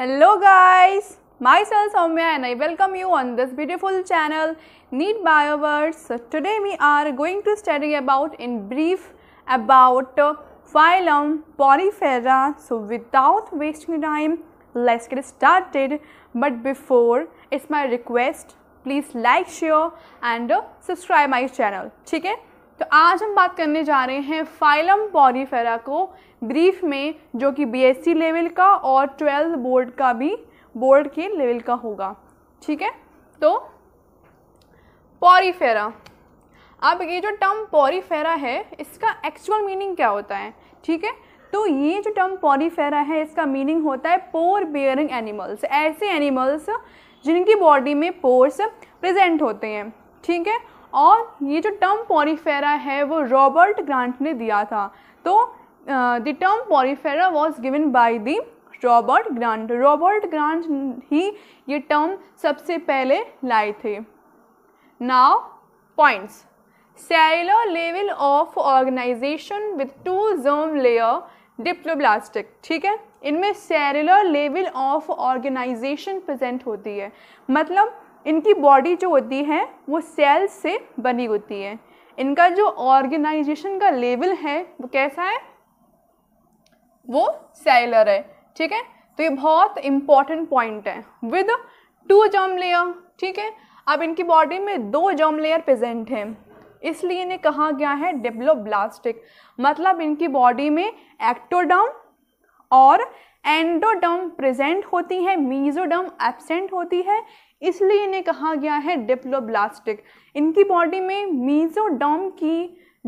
Hello guys, myself Soumya and I welcome you on this beautiful channel Need Bioverse. So today we are going to study about in brief about phylum Porifera. So without wasting time, let's get started. But before, it's my request, please like, share and subscribe my channel. Okay? तो आज हम बात करने जा रहे हैं phylum Porifera को brief में जो कि बीएससी लेवल का और ट्वेल्थ बोर्ड का भी बोर्ड के लेवल का होगा ठीक है तो पॉरीफेरा अब ये जो टर्म पॉरीफेरा है इसका एक्चुअल मीनिंग क्या होता है ठीक है तो ये जो टर्म पॉरीफेरा है इसका मीनिंग होता है पोर बियरिंग एनिमल्स ऐसे एनिमल्स जिनकी बॉडी में पोर्स प्रेजेंट होते हैं ठीक है और ये जो टर्म पॉरीफेरा है वो रॉबर्ट ग्रांट ने दिया था तो the term Porifera was given by the Robert Grant Robert Grant ही ये टर्म सबसे पहले लाए थे now points cellular level of organization with two germ layer diploblastic ठीक है इनमें cellular level of organization present होती है मतलब इनकी बॉडी जो होती है वो सेल्स से बनी होती है इनका जो ऑर्गेनाइजेशन का लेवल है वो कैसा है वो सेलर है ठीक है तो ये बहुत इम्पॉर्टेंट पॉइंट है विद टू जर्म लेयर ठीक है अब इनकी बॉडी में दो जर्म लेयर प्रेजेंट हैं इसलिए इन्हें कहा गया है डिप्लोब्लास्टिक मतलब इनकी बॉडी में एक्टोडम और एंडोडम प्रेजेंट होती है मीजोडम एबसेंट होती है इसलिए इन्हें कहा गया है डिप्लोब्लास्टिक इनकी बॉडी में मीजोडम की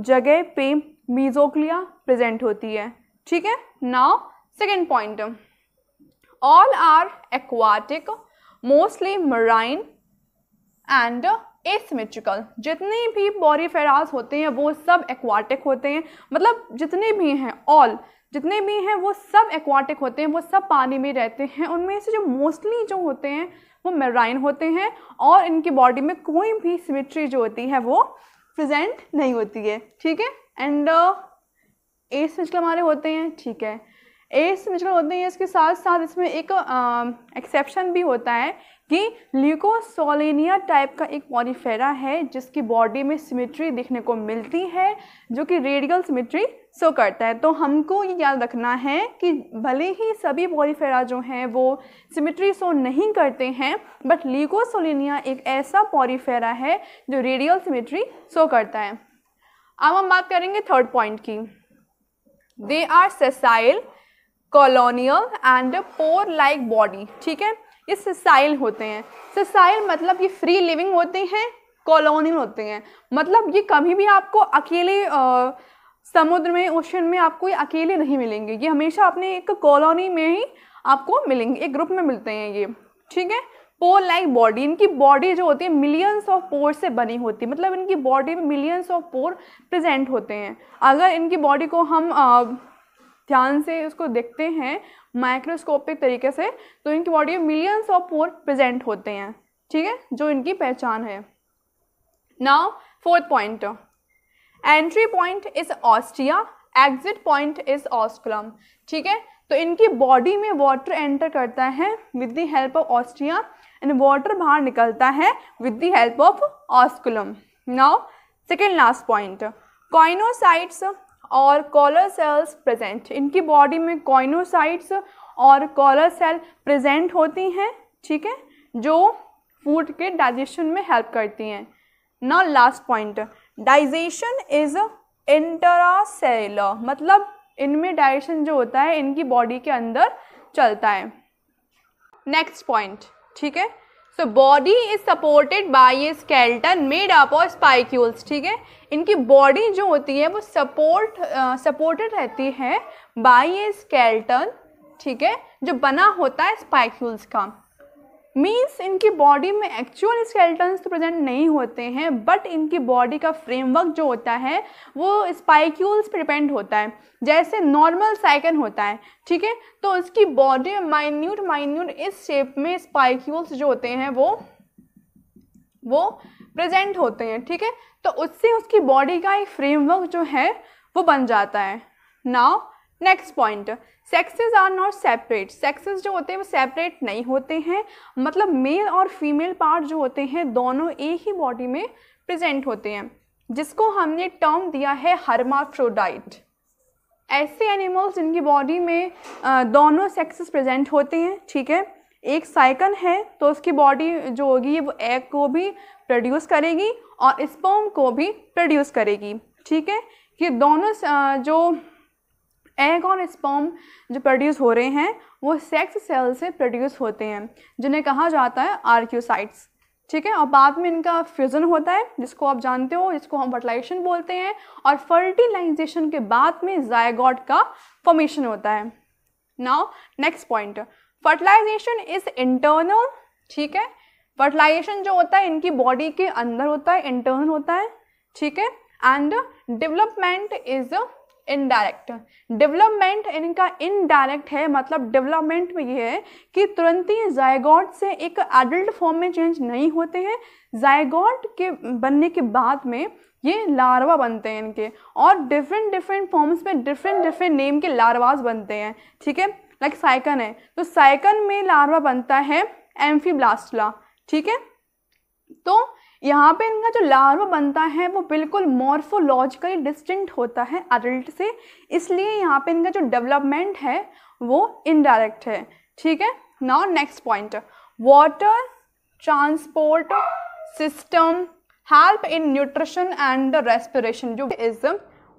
जगह पे मीजोक्लिया प्रेजेंट होती है ठीक है now second point all are aquatic mostly marine and asymmetrical जितने भी बॉडी फेराज होते हैं वो सब एक्वाटिक होते हैं मतलब जितने भी हैं ऑल जितने भी हैं वो सब एक्वाटिक होते हैं वो सब पानी में रहते हैं उनमें से जो मोस्टली जो होते हैं वो मेराइन होते हैं और इनकी बॉडी में कोई भी सिमिट्री जो होती है वो प्रेजेंट नहीं होती है ठीक है एंड ए सिमिचल हमारे होते हैं ठीक है ए सिमिचल होते हैं इसके साथ साथ इसमें एक एक्सेप्शन um, भी होता है कि ल्यूकोसोलिनिया टाइप का एक पॉलीफेरा है जिसकी बॉडी में सिमिट्री देखने को मिलती है जो कि रेडियल सिमिट्री सो करता है तो हमको ये याद रखना है कि भले ही सभी पॉलीफेरा जो हैं वो सिमेट्री सो नहीं करते हैं बट लीगोसोलिनिया एक ऐसा पॉलीफेरा है जो रेडियल सिमेट्री सो करता है अब हम बात करेंगे थर्ड पॉइंट की they are sessile colonial and pore like body ठीक है ये सेसाइल होते हैं सेसाइल मतलब ये फ्री लिविंग होते हैं कॉलोनियल होते हैं मतलब ये कभी भी आपको अकेले आ, समुद्र में ओशन में आपको ये अकेले नहीं मिलेंगे ये हमेशा अपने एक कॉलोनी में ही आपको मिलेंगे एक ग्रुप में मिलते हैं ये ठीक है पोल लाइक बॉडी इनकी बॉडी जो होती है मिलियंस ऑफ पोर से बनी होती है मतलब इनकी बॉडी में मिलियंस ऑफ पोर प्रेजेंट होते हैं अगर इनकी बॉडी को हम ध्यान से उसको देखते हैं माइक्रोस्कोपिक तरीके से तो इनकी बॉडी में मिलियंस ऑफ पोर प्रेजेंट होते हैं ठीक है जो इनकी पहचान है now fourth point entry point is ostia exit point is osculum ठीक है तो इनकी बॉडी में वाटर एंटर करता है with the help of ostia and water बाहर निकलता है with the help of osculum now second last point choanocytes और कॉलर सेल्स प्रेजेंट इनकी बॉडी में कॉइनोसाइट्स और कॉलर सेल प्रेजेंट होती हैं ठीक है जो फूड के डाइजेशन में हेल्प करती हैं now last point digestion is intracellular मतलब इनमें डाइजेशन जो होता है इनकी बॉडी के अंदर चलता है नेक्स्ट पॉइंट ठीक है so body is supported by a skeleton made up of spicules ठीक है इनकी बॉडी जो होती है वो सपोर्ट सपोर्टेड रहती है बाय ए स्केल्टन ठीक है जो बना होता है स्पाइक्यूल्स का मीन्स इनकी बॉडी में एक्चुअल स्केल्टन्स तो प्रेजेंट नहीं होते हैं बट इनकी बॉडी का फ्रेमवर्क जो होता है वो स्पाइक्यूल्स पर डिपेंड होता है जैसे नॉर्मल साइकन होता है ठीक है तो उसकी बॉडी माइन्यूट माइन्यूट इस शेप में स्पाइक्यूल्स जो होते हैं वो वो प्रेजेंट होते हैं ठीक है तो उससे उसकी बॉडी का एक फ्रेमवर्क जो है वो बन जाता है now next point sexes are not separate sexes जो होते हैं वो सेपरेट नहीं होते हैं मतलब मेल और फीमेल पार्ट जो होते हैं दोनों एक ही बॉडी में प्रेजेंट होते हैं जिसको हमने टर्म दिया है हर्माफ्रोडाइट ऐसे एनिमल्स जिनकी बॉडी में दोनों सेक्सेस प्रेजेंट होते हैं ठीक है एक साइकन है तो उसकी बॉडी जो होगी वो एग को भी प्रोड्यूस करेगी और स्पर्म को भी प्रोड्यूस करेगी ठीक है ये दोनों जो एग और स्पॉम जो प्रोड्यूस हो रहे हैं वो सेक्स सेल से प्रोड्यूस होते हैं जिन्हें कहा जाता है आर्क्यूसाइट्स ठीक है और बाद में इनका फ्यूज़न होता है जिसको आप जानते हो जिसको हम फर्टिलाइजेशन बोलते हैं और फर्टिलाइजेशन के बाद में जायगॉट का फॉर्मेशन होता है now next point fertilization is internal ठीक है फर्टिलाइजेशन जो होता है इनकी बॉडी के अंदर होता है इंटरनल होता है ठीक है and development is indirect development इनका इनडायरेक्ट है मतलब डेवलपमेंट में ये है कि तुरंत ही जायगॉट से एक एडल्ट फॉर्म में चेंज नहीं होते हैं जायगॉट के बनने के बाद में ये लार्वा बनते हैं इनके और डिफरेंट डिफरेंट फॉर्म्स में डिफरेंट डिफरेंट नेम के लार्वाज बनते हैं ठीक है लाइक साइकन है तो साइकन में लार्वा बनता है एम्फी ठीक है तो यहाँ पे इनका जो लार्वा बनता है वो बिल्कुल मॉर्फोलॉजिकली डिस्टिंक्ट होता है अडल्ट से इसलिए यहाँ पे इनका जो डेवलपमेंट है वो इनडायरेक्ट है ठीक है now next point water transport system help in nutrition and respiration जो is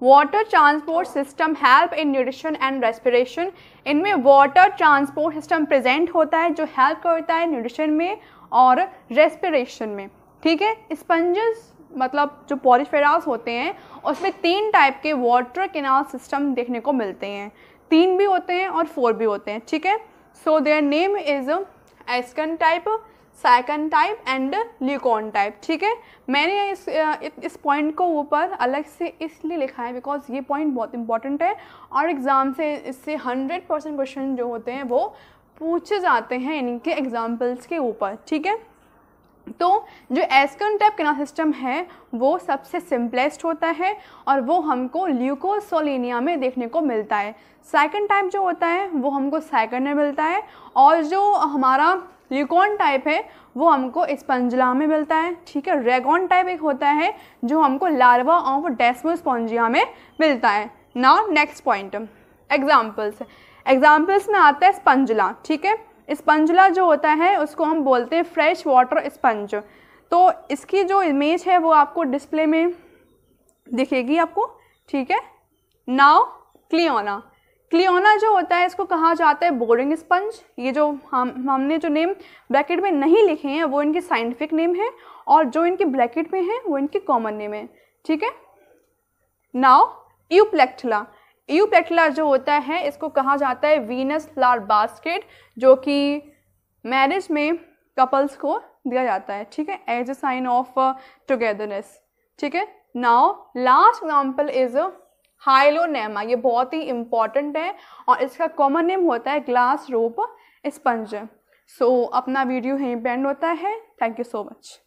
water transport system help in nutrition and respiration इनमें वाटर ट्रांसपोर्ट सिस्टम प्रेजेंट होता है जो हेल्प करता है न्यूट्रिशन में और रेस्पिरेशन में ठीक है स्पंजेस मतलब जो पॉलीफेरास होते हैं उसमें तीन टाइप के वाटर केनाल सिस्टम देखने को मिलते हैं तीन भी होते हैं और फोर भी होते हैं ठीक है so their name is ascon type sycon type and leucon type ठीक है मैंने इस इस पॉइंट को ऊपर अलग से इसलिए लिखा है बिकॉज ये पॉइंट बहुत इंपॉर्टेंट है और एग्ज़ाम से इससे हंड्रेड परसेंट क्वेश्चन जो होते हैं वो पूछे जाते हैं इनके एग्जाम्पल्स के ऊपर ठीक है तो जो एस्कन टाइप केनाल सिस्टम है वो सबसे सिंपलेस्ट होता है और वो हमको ल्यूकोसोलिनिया में देखने को मिलता है सेकंड टाइप जो होता है वो हमको साइकन में मिलता है और जो हमारा ल्यूकॉन टाइप है वो हमको स्पंजला में मिलता है ठीक है रेगॉन टाइप एक होता है जो हमको लार्वा ऑफ डेस्मोस्पॉन्जिया में मिलता है now next point examples examples में आता है स्पंजला ठीक है स्पंजला जो होता है उसको हम बोलते हैं फ्रेश वाटर स्पंज तो इसकी जो इमेज है वो आपको डिस्प्ले में दिखेगी आपको ठीक है नाव क्लियोना क्लियोना जो होता है इसको कहा जाता है बोरिंग स्पंज ये जो हम हमने जो नेम ब्रैकेट में नहीं लिखे हैं वो इनके साइंटिफिक नेम है और जो इनके ब्रैकेट में है वो इनके कॉमन नेम है ठीक है नाव यूप्लेक्टला यू प्लेटला जो होता है इसको कहा जाता है वीनस लार बास्केट जो कि मैरिज में कपल्स को दिया जाता है ठीक है as a sign of togetherness ठीक है now last example is Hyalonema ये बहुत ही इंपॉर्टेंट है और इसका कॉमन नेम होता है glass rope sponge so so, अपना वीडियो यहीं एंड होता है थैंक यू सो मच